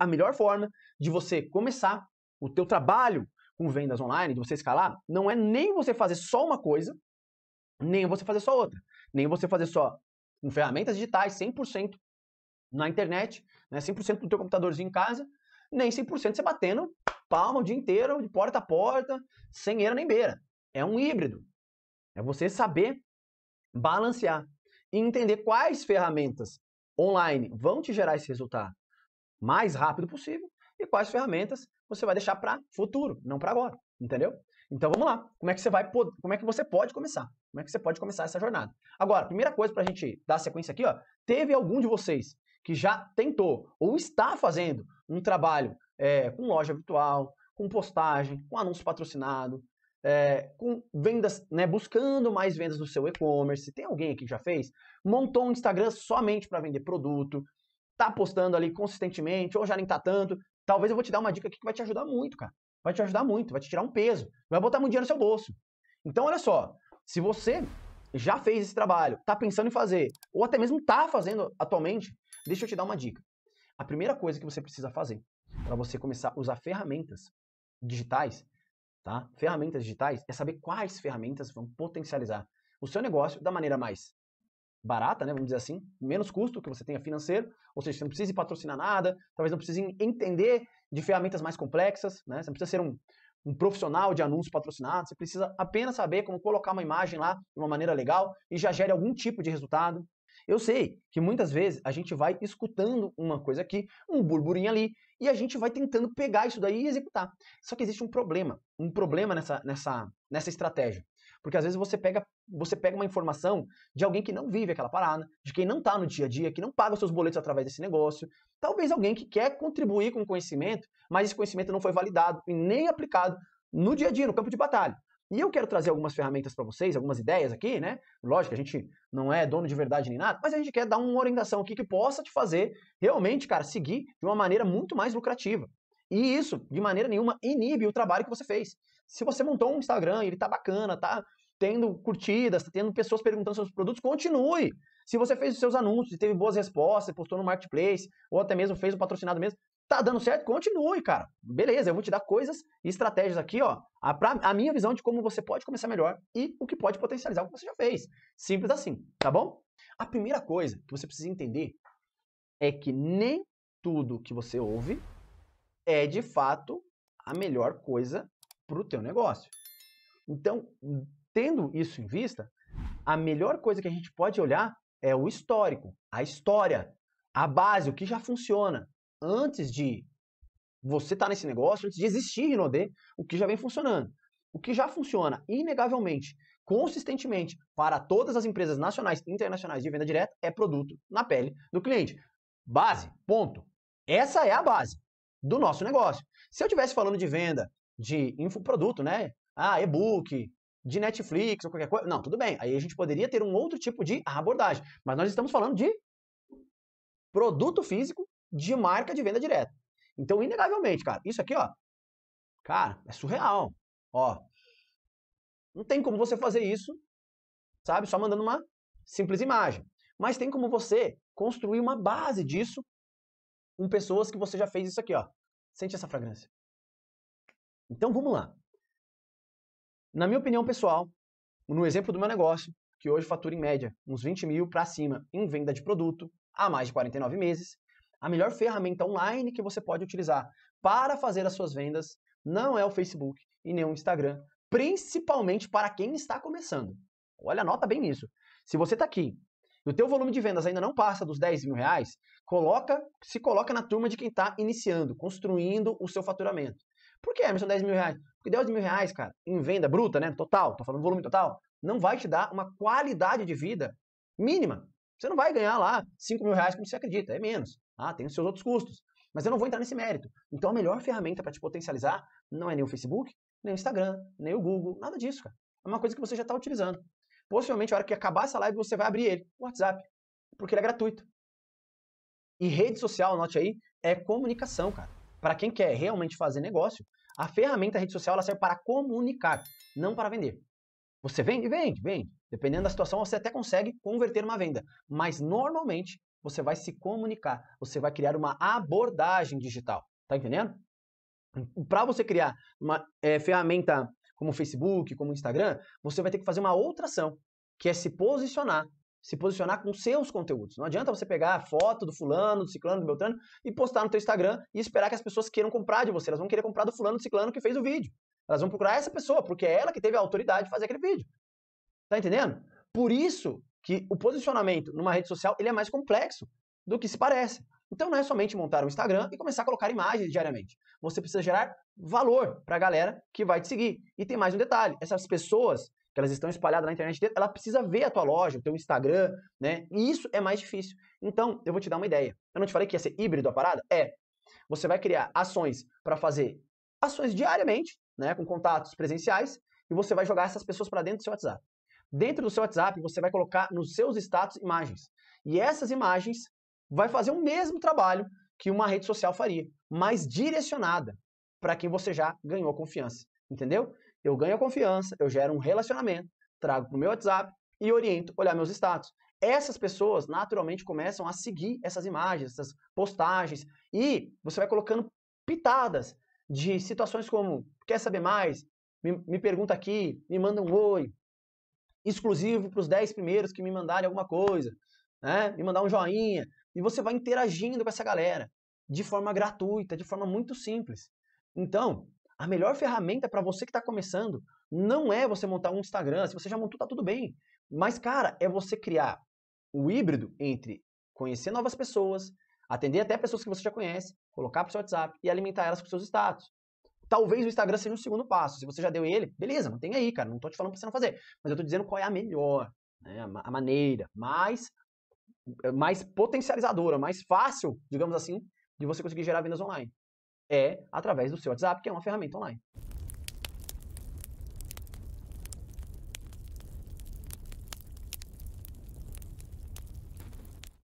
a melhor forma de você começar o teu trabalho com vendas online, de você escalar, não é nem você fazer só uma coisa, nem você fazer só outra, nem você fazer só com ferramentas digitais 100% na internet, né, 100% do teu computadorzinho em casa, nem 100% você batendo palma o dia inteiro, de porta a porta, sem eira nem beira. É um híbrido. É você saber balancear e entender quais ferramentas online vão te gerar esse resultado mais rápido possível e quais ferramentas você vai deixar para futuro, não para agora, entendeu? Então vamos lá. Como é que você vai como é que você pode começar? Como é que você pode começar essa jornada? Agora, primeira coisa para a gente dar sequência aqui, ó, teve algum de vocês que já tentou ou está fazendo um trabalho é, com loja virtual, com postagem, com anúncio patrocinado, é, com vendas, né, buscando mais vendas no seu e-commerce. Tem alguém aqui que já fez? Montou um Instagram somente para vender produto, tá postando ali consistentemente, ou já nem tá tanto, talvez eu vou te dar uma dica aqui que vai te ajudar muito, cara. Vai te ajudar muito, vai te tirar um peso, vai botar muito dinheiro no seu bolso. Então, olha só, se você já fez esse trabalho, tá pensando em fazer, ou até mesmo tá fazendo atualmente, deixa eu te dar uma dica. A primeira coisa que você precisa fazer para você começar a usar ferramentas digitais, tá? Ferramentas digitais é saber quais ferramentas vão potencializar o seu negócio da maneira mais barata, né, vamos dizer assim, menos custo que você tenha financeiro, ou seja, você não precisa patrocinar nada, talvez não precise entender de ferramentas mais complexas, né, você não precisa ser um, um profissional de anúncio patrocinado, você precisa apenas saber como colocar uma imagem lá de uma maneira legal e já gere algum tipo de resultado, eu sei que muitas vezes a gente vai escutando uma coisa aqui, um burburinho ali, e a gente vai tentando pegar isso daí e executar. Só que existe um problema, um problema nessa, nessa, nessa estratégia. Porque às vezes você pega, você pega uma informação de alguém que não vive aquela parada, de quem não está no dia a dia, que não paga seus boletos através desse negócio. Talvez alguém que quer contribuir com conhecimento, mas esse conhecimento não foi validado e nem aplicado no dia a dia, no campo de batalha. E eu quero trazer algumas ferramentas para vocês, algumas ideias aqui, né? Lógico, a gente não é dono de verdade nem nada, mas a gente quer dar uma orientação aqui que possa te fazer realmente, cara, seguir de uma maneira muito mais lucrativa. E isso, de maneira nenhuma, inibe o trabalho que você fez. Se você montou um Instagram, ele tá bacana, tá tendo curtidas, tá tendo pessoas perguntando seus produtos, continue. Se você fez os seus anúncios e teve boas respostas, postou no marketplace, ou até mesmo fez o patrocinado mesmo, Tá dando certo? Continue, cara. Beleza, eu vou te dar coisas e estratégias aqui, ó, a, pra, a minha visão de como você pode começar melhor e o que pode potencializar o que você já fez. Simples assim, tá bom? A primeira coisa que você precisa entender é que nem tudo que você ouve é de fato a melhor coisa para o teu negócio. Então, tendo isso em vista, a melhor coisa que a gente pode olhar é o histórico, a história, a base, o que já funciona antes de você estar tá nesse negócio, antes de existir Rinode, o que já vem funcionando. O que já funciona, inegavelmente, consistentemente, para todas as empresas nacionais e internacionais de venda direta, é produto na pele do cliente. Base, ponto. Essa é a base do nosso negócio. Se eu estivesse falando de venda de infoproduto, né? Ah, e-book, de Netflix ou qualquer coisa. Não, tudo bem. Aí a gente poderia ter um outro tipo de abordagem. Mas nós estamos falando de produto físico de marca de venda direta. Então, inegavelmente, cara, isso aqui, ó, cara, é surreal. Ó, não tem como você fazer isso, sabe, só mandando uma simples imagem. Mas tem como você construir uma base disso com pessoas que você já fez isso aqui, ó. Sente essa fragrância. Então, vamos lá. Na minha opinião pessoal, no exemplo do meu negócio, que hoje fatura em média uns 20 mil para cima em venda de produto há mais de 49 meses, a melhor ferramenta online que você pode utilizar para fazer as suas vendas não é o Facebook e nem o Instagram, principalmente para quem está começando. Olha, anota bem isso. Se você está aqui e o teu volume de vendas ainda não passa dos 10 mil reais, coloca, se coloca na turma de quem está iniciando, construindo o seu faturamento. Por que, Emerson, 10 mil reais? Porque 10 mil reais, cara, em venda bruta, né? Total, tô falando volume total, não vai te dar uma qualidade de vida mínima. Você não vai ganhar lá 5 mil reais como você acredita, é menos. Ah, tem os seus outros custos. Mas eu não vou entrar nesse mérito. Então a melhor ferramenta para te potencializar não é nem o Facebook, nem o Instagram, nem o Google, nada disso, cara. É uma coisa que você já está utilizando. Possivelmente, a hora que acabar essa live, você vai abrir ele, o WhatsApp, porque ele é gratuito. E rede social, note aí, é comunicação, cara. Para quem quer realmente fazer negócio, a ferramenta rede social ela serve para comunicar, não para vender. Você vende? Vende, vende. Dependendo da situação, você até consegue converter uma venda. Mas normalmente você vai se comunicar, você vai criar uma abordagem digital. Tá entendendo? Para você criar uma é, ferramenta como Facebook, como Instagram, você vai ter que fazer uma outra ação, que é se posicionar. Se posicionar com seus conteúdos. Não adianta você pegar a foto do fulano, do ciclano, do beltrano e postar no seu Instagram e esperar que as pessoas queiram comprar de você. Elas vão querer comprar do fulano, do ciclano que fez o vídeo. Elas vão procurar essa pessoa, porque é ela que teve a autoridade de fazer aquele vídeo. Tá entendendo? Por isso que o posicionamento numa rede social ele é mais complexo do que se parece. Então não é somente montar um Instagram e começar a colocar imagens diariamente. Você precisa gerar valor para a galera que vai te seguir. E tem mais um detalhe: essas pessoas que elas estão espalhadas na internet, ela precisa ver a tua loja, o teu Instagram, né? E isso é mais difícil. Então, eu vou te dar uma ideia. Eu não te falei que ia ser híbrido a parada? É. Você vai criar ações para fazer ações diariamente, né, com contatos presenciais, e você vai jogar essas pessoas para dentro do seu WhatsApp dentro do seu WhatsApp, você vai colocar nos seus status imagens. E essas imagens vai fazer o mesmo trabalho que uma rede social faria, mas direcionada para quem você já ganhou confiança. Entendeu? Eu ganho a confiança, eu gero um relacionamento, trago para o meu WhatsApp e oriento olhar meus status. Essas pessoas naturalmente começam a seguir essas imagens, essas postagens, e você vai colocando pitadas de situações como: quer saber mais? Me, me pergunta aqui, me manda um oi, exclusivo para os 10 primeiros que me mandarem alguma coisa, né? Me mandar um joinha. E você vai interagindo com essa galera de forma gratuita, de forma muito simples. Então, a melhor ferramenta para você que está começando não é você montar um Instagram. Se você já montou, tá tudo bem. Mas, cara, é você criar o híbrido entre conhecer novas pessoas, atender até pessoas que você já conhece, colocar para o seu WhatsApp e alimentar elas com seus status. Talvez o Instagram seja um segundo passo. Se você já deu ele, beleza, mantém aí, cara. Não tô te falando pra você não fazer. Mas eu tô dizendo qual é a melhor, né? A maneira mais, é, mais potencializadora, mais fácil, digamos assim, de você conseguir gerar vendas online. É através do seu WhatsApp, que é uma ferramenta online.